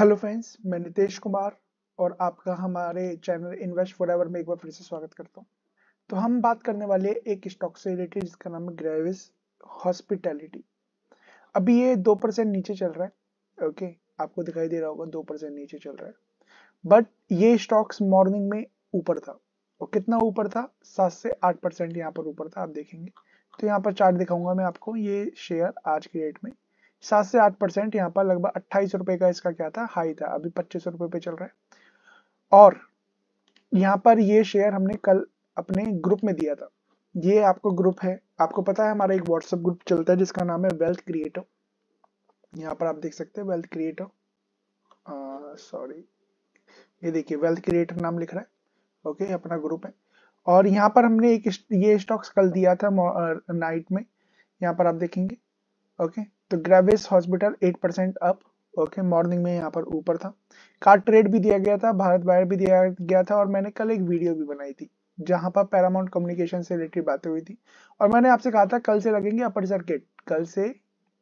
hello friends मैं नितेश कुमार और आपका हमारे चैनल इन्वेस्ट फॉर एवर में एक बार फिर से स्वागत करता हूँ तो हम बात करने वाले एक स्टॉक से रिलेटेड जिसका नाम है ग्रेविस हॉस्पिटैलिटी अभी ये दो परसेंट नीचे चल रहा है ओके आपको दिखाई दे रहा होगा दो परसेंट नीचे चल रहा है बट ये स्टॉक्स मॉर्निंग में ऊपर था और कितना ऊपर था सात से आठ परसेंट यहाँ पर ऊपर था आप देखेंगे तो यहाँ पर चार्ट दिखाऊंगा मैं आपको ये शेयर आज के डेट में सात से आठ परसेंट यहाँ पर लगभग अट्ठाईस रुपए का इसका क्या था हाई था अभी पच्चीस रुपए पे चल रहा है और यहाँ पर ये शेयर हमने कल अपने ग्रुप में दिया था ये आपको ग्रुप है आपको पता है हमारा एक व्हाट्सएप ग्रुप चलता है जिसका नाम है वेल्थ क्रिएटर यहाँ पर आप देख सकते हैं वेल्थ क्रिएटर सॉरी ये देखिए वेल्थ क्रिएटर नाम लिख रहा है ओके अपना ग्रुप है और यहाँ पर हमने एक ये स्टॉक्स कल दिया था नाइट में यहाँ पर आप देखेंगे ओके तो Gravis hospital eight percent up okay morning में यहाँ पर ऊपर था कार्ड ट्रेड भी दिया गया था भारत बायर भी दिया गया था और मैंने कल एक वीडियो भी बनाई थी जहां पर पैरामाउंट कम्युनिकेशन से रिलेटेड बातें हुई थी और मैंने आपसे कहा था कल से लगेंगे अपर सर्किट कल से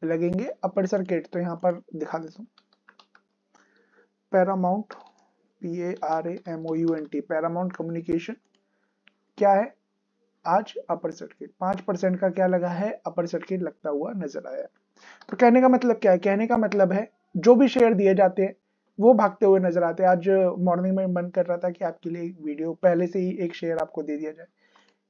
लगेंगे अपर सर्किट तो यहाँ पर दिखा देता हूँ Paramount P A R A M O U N T Paramount communication क्या है आज अपर सर्किट पांच परसेंट का क्या लगा है अपर सर्किट लगता हुआ नजर आया तो कहने का मतलब क्या है कहने का मतलब है जो भी शेयर दिए जाते हैं वो भागते हुए नजर आते हैं आज मॉर्निंग में मन कर रहा था कि आपके लिए वीडियो पहले से ही एक शेयर आपको दे दिया जाए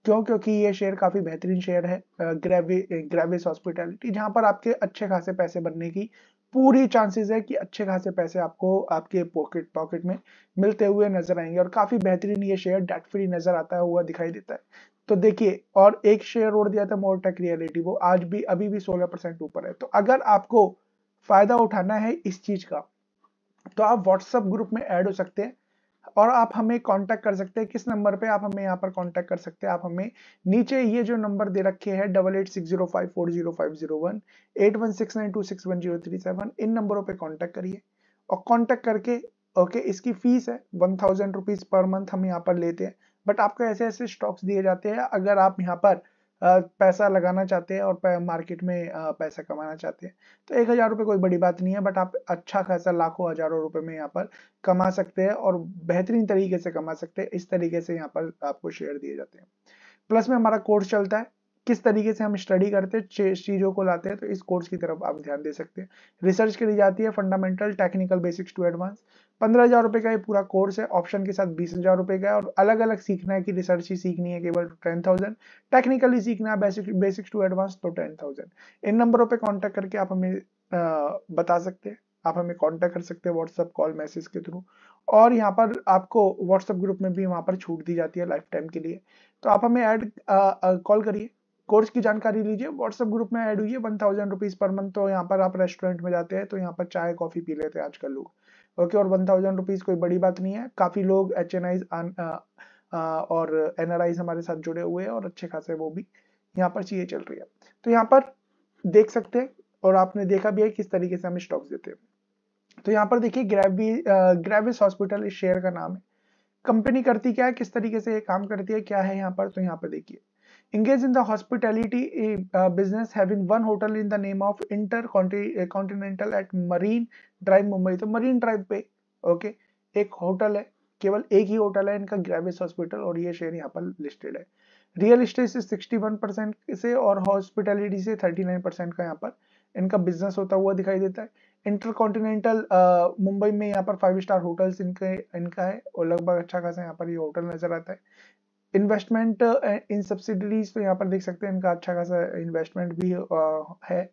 क्यों क्योंकि ये शेयर काफी बेहतरीन शेयर है ग्रेवी ग्रेविस हॉस्पिटैलिटी जहां पर आपके अच्छे खासे पैसे बनने की पूरी चांसेस है कि अच्छे खासे पैसे आपको आपके पॉकेट पॉकेट में मिलते हुए नजर आएंगे और काफी बेहतरीन ये शेयर डेट फ्री नजर आता हुआ दिखाई देता है तो देखिए और एक शेयर और दिया था मोरटेक रियलिटी वो आज भी अभी भी 16 परसेंट ऊपर है तो अगर आपको फायदा उठाना है इस चीज का तो आप व्हाट्सएप ग्रुप में ऐड हो सकते हैं और आप हमें कांटेक्ट कर सकते हैं किस नंबर पे आप हमें यहाँ पर कांटेक्ट कर सकते हैं आप हमें नीचे ये जो नंबर दे रखे हैं double eight six zero five four zero five zero one eight one six nine two six one zero three seven इन नंबरों पे कांटेक्ट करिए और कांटेक्ट करके ओके इसकी फीस है one thousand rupees per month हम यहाँ पर लेते हैं बट आपको ऐसे ऐसे स्टॉक्स दिए जाते हैं अगर आप यहाँ पर पैसा लगाना चाहते हैं और मार्केट में पैसा कमाना चाहते हैं तो एक हज़ार रुपये कोई बड़ी बात नहीं है बट आप अच्छा खासा लाखों हज़ारों रुपए में यहाँ पर कमा सकते हैं और बेहतरीन तरीके से कमा सकते हैं इस तरीके से यहाँ पर आपको शेयर दिए जाते हैं प्लस में हमारा कोर्स चलता है किस तरीके से हम स्टडी करते हैं चीज़ों को लाते हैं तो इस कोर्स की तरफ आप ध्यान दे सकते हैं रिसर्च करी जाती है fundamental technical basics to advance पंद्रह हज़ार रुपये का ये पूरा कोर्स है ऑप्शन के साथ बीस हज़ार रुपए का है और अलग अलग सीखना है कि रिसर्च ही सीखनी है केवल टेन थाउजेंड टेक्निकली सीखना है बेसिक बेसिक्स टू एडवांस तो टेन थाउजेंड इन नंबरों पे कांटेक्ट करके आप हमें आ, बता सकते हैं आप हमें कांटेक्ट कर सकते हैं व्हाट्सअप कॉल मैसेज के थ्रू और यहाँ पर आपको व्हाट्सअप ग्रुप में भी वहाँ पर छूट दी जाती है लाइफ टाइम के लिए तो आप हमें ऐड कॉल करिए कोर्स की जानकारी लीजिए व्हाट्सएप ग्रुप में ऐड हुई है one thousand rupees per month तो यहाँ पर आप रेस्टोरेंट में जाते हैं तो यहाँ पर चाय कॉफी पी लेते हैं आजकल लोग ओके और वन थाउजेंड रुपीज कोई बड़ी बात नहीं है काफी लोग एच एन आईज और एन आर आईज हमारे साथ जुड़े हुए हैं और अच्छे खासे वो भी यहाँ पर चीजें चल रही है तो यहाँ पर देख सकते हैं और आपने देखा भी है किस तरीके से हम स्टॉक्स देते हैं तो यहाँ पर देखिए ग्रेवी ग्रेविस हॉस्पिटल इस शेयर का नाम है कंपनी करती क्या है किस तरीके से ये काम करती है क्या है यहाँ पर तो यहाँ पर देखिए engage in the hospitality eh, uh, business having one hotel in the name of intercontinental eh, at marine drive Mumbai तो marine drive pe okay ek hotel hai केवल एक ही होटल है इनका ग्रेविस हॉस्पिटल और ये शेयर यहाँ पर लिस्टेड है रियल इस्टेट से 61 परसेंट से और हॉस्पिटैलिटी से 39 परसेंट का यहाँ पर इनका बिजनेस होता हुआ दिखाई देता है इंटरकॉन्टिनेंटल मुंबई uh, में यहाँ पर फाइव स्टार होटल्स इनके इनका है और लगभग अच्छा खासा यहाँ पर ये होटल नजर आता है इन्वेस्टमेंट इन सब्सिडीज तो यहाँ पर देख सकते हैं इनका अच्छा खासा इन्वेस्टमेंट भी uh, है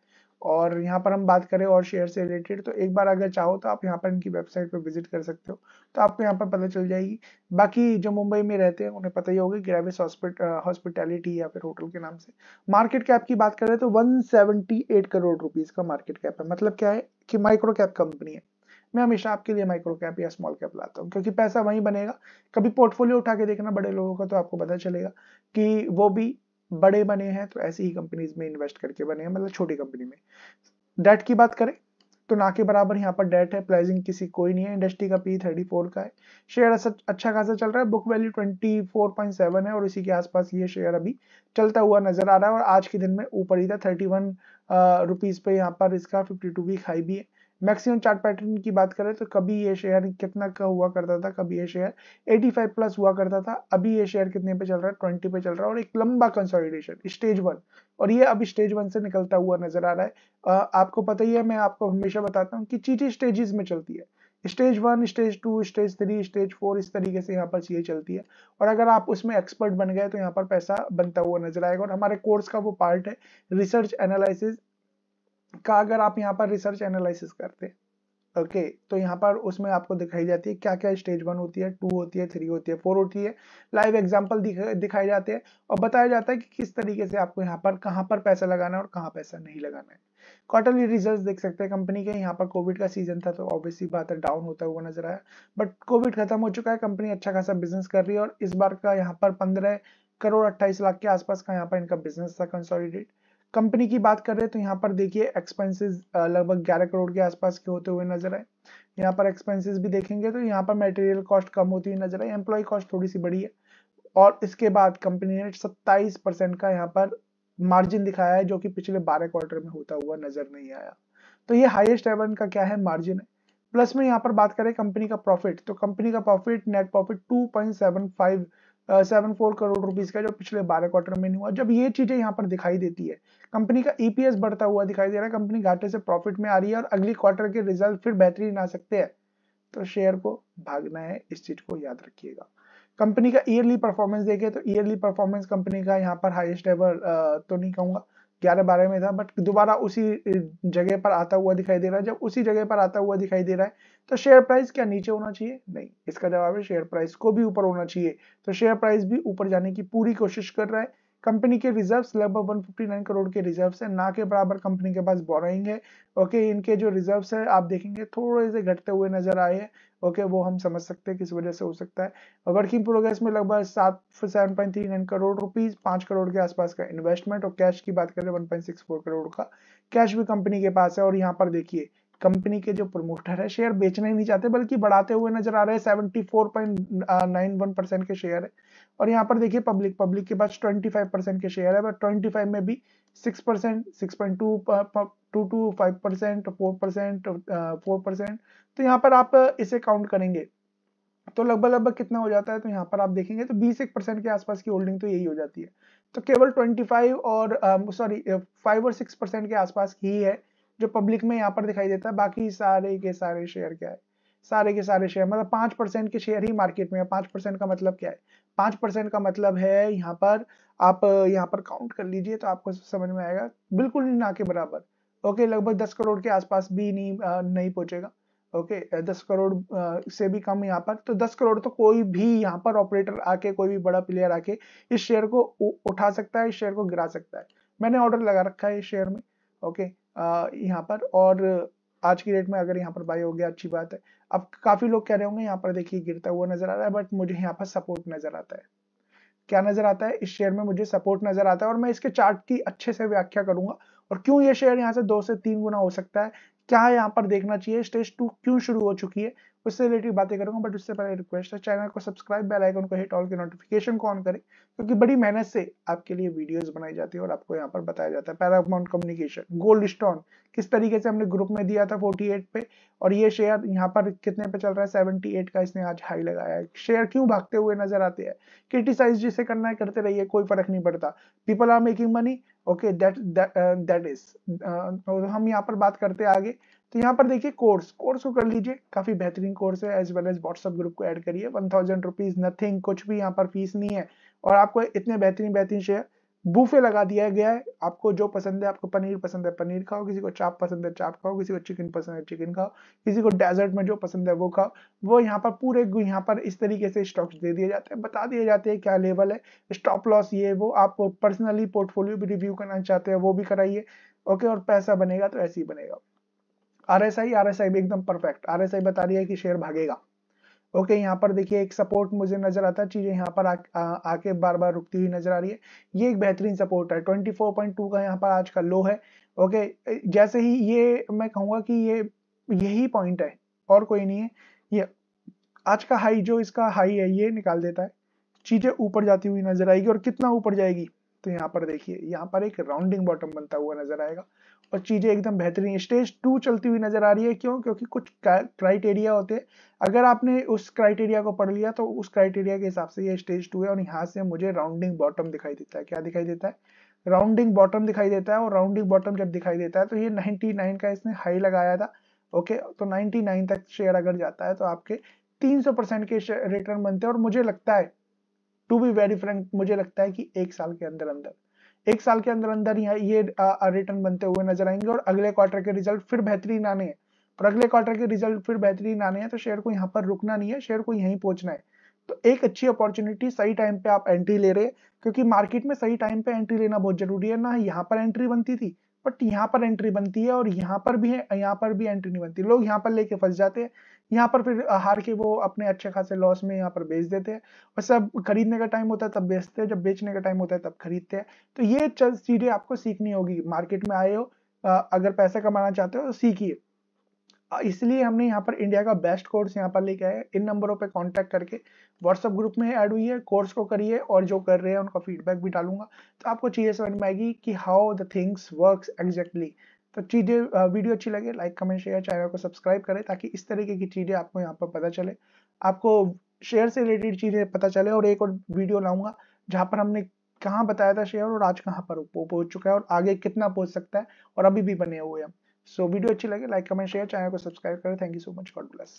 और यहाँ पर हम बात करें और शेयर से रिलेटेड तो एक बार अगर चाहो तो आप यहाँ पर इनकी वेबसाइट पर विजिट कर सकते हो तो आपको यहाँ पर पता चल जाएगी बाकी जो मुंबई में रहते हैं उन्हें पता ही होगा ग्रेविस हॉस्पिटैलिटी uh, या फिर होटल के नाम से मार्केट कैप की बात करें तो 178 करोड़ रुपीज़ का मार्केट कैप है मतलब क्या है कि माइक्रो कैप कंपनी है मैं हमेशा आपके लिए माइक्रो कैप या स्मॉल कैप लाता हूँ क्योंकि पैसा वहीं बनेगा कभी पोर्टफोलियो उठा के देखना बड़े लोगों का तो आपको पता चलेगा कि वो भी बड़े बने हैं तो ऐसी ही कंपनीज में इन्वेस्ट करके बने हैं मतलब छोटी कंपनी में डेट की बात करें तो ना के बराबर यहाँ पर डेट है प्राइसिंग किसी कोई नहीं है इंडस्ट्री का पी थर्टी फोर का है शेयर अच्छा खासा चल रहा है book value twenty four point seven है और इसी के आसपास ये शेयर अभी चलता हुआ नजर आ रहा है और आज के दिन में ऊपर ही था थर्टी वन रुपीज पे यहाँ पर इसका फिफ्टी टू वीक हाई भी है मैक्सिमम चार्ट पैटर्न की बात करें तो कभी ये शेयर कितना का हुआ करता था कभी ये शेयर 85 प्लस हुआ करता था अभी ये शेयर कितने पे चल रहा है 20 पे चल रहा है और एक लंबा कंसोलिडेशन स्टेज वन और ये अब स्टेज वन से निकलता हुआ नजर आ रहा है आ, आपको पता ही है मैं आपको हमेशा बताता हूँ कि चीजें स्टेजेस में चलती है stage one stage two stage three stage four इस तरीके से यहाँ पर चीज़ें चलती है और अगर आप उसमें एक्सपर्ट बन गए तो यहाँ पर पैसा बनता हुआ नजर आएगा और हमारे कोर्स का वो पार्ट है रिसर्च एनालिसिस का अगर आप यहाँ पर रिसर्च एनालिसिस करते ओके okay, तो यहाँ पर उसमें आपको दिखाई जाती है क्या क्या स्टेज वन होती है टू होती है थ्री होती है फोर होती है लाइव एग्जांपल दिखा, दिखाए जाते हैं और बताया जाता है कि किस तरीके से आपको यहाँ पर कहाँ पर पैसा लगाना है और कहाँ पैसा नहीं लगाना है क्वार्टरली रिजल्ट्स देख सकते हैं कंपनी के यहाँ पर कोविड का सीजन था तो ऑब्वियसली बात है डाउन होता हुआ नजर आया बट कोविड खत्म हो चुका है कंपनी अच्छा खासा बिजनेस कर रही है और इस बार का यहाँ पर पंद्रह करोड़ अट्ठाईस लाख के आसपास का यहाँ पर इनका बिजनेस था कंसोलिडेट कंपनी की बात कर हैं तो यहाँ पर देखिए एक्सपेंसेस लगभग 11 करोड़ के आसपास के होते हुए नजर आए यहाँ पर एक्सपेंसेस भी देखेंगे तो यहाँ पर मेटेरियल कॉस्ट कम होती हुई नजर आई एम्प्लॉय कॉस्ट थोड़ी सी बड़ी है और इसके बाद कंपनी ने सत्ताईस परसेंट का यहाँ पर मार्जिन दिखाया है जो कि पिछले बारह क्वार्टर में होता हुआ नजर नहीं आया तो ये हाइएस्ट एवन का क्या है मार्जिन है प्लस में यहाँ पर बात करें कंपनी का प्रॉफिट तो कंपनी का profit net profit two seven four crore rupees का जो पिछले बारह क्वार्टर में नहीं हुआ जब ये चीजें यहाँ पर दिखाई देती है कंपनी का ईपीएस e बढ़ता हुआ दिखाई दे रहा है कंपनी घाटे से प्रॉफिट में आ रही है और अगली क्वार्टर के रिजल्ट फिर बेहतरीन आ सकते हैं तो शेयर को भागना है इस चीज को याद रखिएगा कंपनी का ईयरली परफॉर्मेंस देखे तो ईयरली परफॉर्मेंस कंपनी का यहाँ पर हाइस्ट एवर तो नहीं कहूंगा ग्यारह बारह में था बट दोबारा उसी जगह पर आता हुआ दिखाई दे रहा है जब उसी जगह पर आता हुआ दिखाई दे रहा है तो शेयर प्राइस क्या नीचे होना चाहिए नहीं इसका जवाब है शेयर प्राइस को भी ऊपर होना चाहिए तो शेयर प्राइस भी ऊपर जाने की पूरी कोशिश कर रहा है कंपनी के रिजर्व्स लगभग 159 करोड़ के रिजर्व्स है ना के बराबर कंपनी के पास बोरोइंग है ओके इनके जो रिजर्व्स है आप देखेंगे थोड़े से घटते हुए नजर आए हैं ओके वो हम समझ सकते हैं किस वजह से हो सकता है वर्किंग प्रोग्रेस में लगभग सात seven point three nine crore rupees पांच करोड़ के आसपास का इन्वेस्टमेंट और कैश की बात करें one point six four crore का कैश भी कंपनी के पास है और यहाँ पर देखिए कंपनी के जो प्रमोटर है शेयर बेचना ही नहीं चाहते बल्कि बढ़ाते हुए नजर आ रहे हैं 74.91% uh, के शेयर है और यहाँ पर देखिए पब्लिक पब्लिक के पास 25% परसेंट के शेयर है बट 25 में भी 6% percent six point two percent four percent four percent तो यहाँ पर आप इसे काउंट करेंगे तो लगभग लगभग कितना हो जाता है तो यहाँ पर आप देखेंगे तो बीस एक परसेंट के आसपास की होल्डिंग तो यही हो जाती है तो केवल 25 और सॉरी फाइव 5 और 6 परसेंट के आसपास की ही है जो पब्लिक में यहाँ पर दिखाई देता है बाकी सारे के सारे शेयर क्या है सारे के सारे शेयर मतलब पांच परसेंट के शेयर ही मार्केट में है पांच परसेंट का मतलब क्या है पांच परसेंट का मतलब है यहाँ पर आप यहाँ पर काउंट कर लीजिए तो आपको समझ में आएगा बिल्कुल ना के बराबर ओके लगभग दस करोड़ के आसपास भी नहीं नहीं पहुंचेगा ओके दस करोड़ से भी कम यहाँ पर तो दस करोड़ तो कोई भी यहाँ पर ऑपरेटर आके कोई भी बड़ा प्लेयर आके इस शेयर को उठा सकता है इस शेयर को गिरा सकता है मैंने ऑर्डर लगा रखा है इस शेयर में ओके यहाँ पर और आज की डेट में अगर यहाँ पर बाय हो गया अच्छी बात है अब काफी लोग कह रहे होंगे यहाँ पर देखिए गिरता हुआ नजर आ रहा है बट मुझे यहाँ पर सपोर्ट नजर आता है क्या नजर आता है इस शेयर में मुझे सपोर्ट नजर आता है और मैं इसके चार्ट की अच्छे से व्याख्या करूंगा और क्यों ये शेयर यहाँ से दो से तीन गुना हो सकता है क्या यहाँ पर देखना चाहिए स्टेज टू क्यों शुरू हो चुकी है उससे रिलेटेड बातें करूंगा बट उससे पहले रिक्वेस्ट है चैनल को सब्सक्राइब बेल आइकन को हिट ऑल की नोटिफिकेशन को ऑन करें क्योंकि बड़ी मेहनत से आपके लिए वीडियोस बनाई जाती है और आपको यहाँ पर बताया जाता है पैरामाउंट कम्युनिकेशन गोल्ड स्टोन किस तरीके से हमने ग्रुप में दिया था फोर्टी पे और ये शेयर यहाँ पर कितने पे चल रहा है सेवेंटी का इसने आज हाई लगाया है शेयर क्यों भागते हुए नजर आते हैं क्रिटिसाइज जिसे करना है करते रहिए कोई फर्क नहीं पड़ता people are making money okay that that is हम यहाँ पर बात करते आगे तो यहाँ पर देखिए कोर्स कोर्स को कर लीजिए काफी बेहतरीन कोर्स है as well as WhatsApp group को ऐड करिए वन थाउजेंड रुपीज नथिंग कुछ भी यहाँ पर फीस नहीं है और आपको इतने बेहतरीन बेहतरीन शेयर बूफे लगा दिया गया है आपको जो पसंद है आपको पनीर पसंद है पनीर खाओ किसी को चाप पसंद है चाप खाओ किसी को चिकन पसंद है चिकन खाओ किसी को डेजर्ट में जो पसंद है वो खाओ वो यहाँ पर पूरे यहाँ पर इस तरीके से स्टॉक्स दे दिए जाते हैं बता दिए जाते हैं क्या लेवल है स्टॉप लॉस ये वो आप पर्सनली पोर्टफोलियो भी रिव्यू करना चाहते हैं वो भी कराइए ओके और पैसा बनेगा तो ऐसे ही बनेगा आरएसआई आरएसआई भी एकदम परफेक्ट आरएसआई बता रही है कि शेयर भागेगा ओके okay, यहाँ पर देखिए एक सपोर्ट मुझे नजर आता है चीजें यहाँ पर आके बार बार रुकती हुई नजर आ रही है ये एक बेहतरीन सपोर्ट है 24.2 का यहाँ पर आज का लो है ओके okay, जैसे ही ये मैं कहूँगा कि ये यही पॉइंट है और कोई नहीं है ये आज का हाई जो इसका हाई है ये निकाल देता है चीजें ऊपर जाती हुई नजर आएगी और कितना ऊपर जाएगी तो यहाँ पर देखिए यहाँ पर एक राउंडिंग बॉटम बनता हुआ नजर आएगा और चीजें एकदम बेहतरीन स्टेज टू चलती हुई नजर आ रही है क्यों क्योंकि कुछ क्राइटेरिया होते हैं अगर आपने उस क्राइटेरिया को पढ़ लिया तो उस क्राइटेरिया के हिसाब से ये स्टेज टू है और यहाँ से मुझे राउंडिंग बॉटम दिखाई देता है क्या दिखाई देता है राउंडिंग बॉटम दिखाई देता है और राउंडिंग बॉटम जब दिखाई देता है तो ये नाइनटी का इसने हाई लगाया था ओके तो नाइनटी तक शेयर अगर जाता है तो आपके तीन परसेंट के रिटर्न बनते हैं और मुझे लगता है टू बी वेरी फ्रेंक मुझे लगता है कि एक साल के अंदर अंदर एक साल के अंदर अंदर यहाँ ये रिटर्न बनते हुए नजर आएंगे और अगले क्वार्टर के रिजल्ट फिर बेहतरीन आने हैं और अगले क्वार्टर के रिजल्ट फिर बेहतरीन आने हैं तो शेयर को यहाँ पर रुकना नहीं है शेयर को यहीं पहुंचना है तो एक अच्छी अपॉर्चुनिटी सही टाइम पे आप एंट्री ले रहे हैं क्योंकि मार्केट में सही टाइम पे एंट्री लेना बहुत जरूरी है ना यहाँ पर एंट्री बनती थी बट यहाँ पर एंट्री बनती है और यहाँ पर भी है यहाँ पर भी एंट्री नहीं बनती लोग यहाँ पर लेके फंस जाते हैं यहाँ पर फिर हार के वो अपने अच्छे खासे लॉस में यहाँ पर बेच देते हैं और सब खरीदने का टाइम होता है तब बेचते हैं जब बेचने का टाइम होता है तब खरीदते हैं तो ये चीजें आपको सीखनी होगी मार्केट में आए हो अगर पैसा कमाना चाहते हो तो सीखिए इसलिए हमने यहाँ पर इंडिया का बेस्ट कोर्स यहाँ पर लेके आया इन नंबरों पे कांटेक्ट करके व्हाट्सअप ग्रुप में ऐड हुई है कोर्स को करिए और जो कर रहे हैं उनका फीडबैक भी डालूंगा तो आपको चीज़ें समझ में आएगी कि how the things works exactly तो चीज़ें वीडियो अच्छी लगे लाइक कमेंट शेयर चैनल को सब्सक्राइब करें ताकि इस तरीके की चीज़ें आपको यहाँ पर पता चले आपको शेयर से रिलेटेड चीज़ें पता चले और एक और वीडियो लाऊंगा जहाँ पर हमने कहाँ बताया था शेयर और आज कहाँ पर पहुंच पहुँच चुका है और आगे कितना पहुँच सकता है और अभी भी बने हुए हैं सो so, वीडियो अच्छी लगे लाइक कमेंट शेयर चैनल को सब्सक्राइब करें thank you so much God bless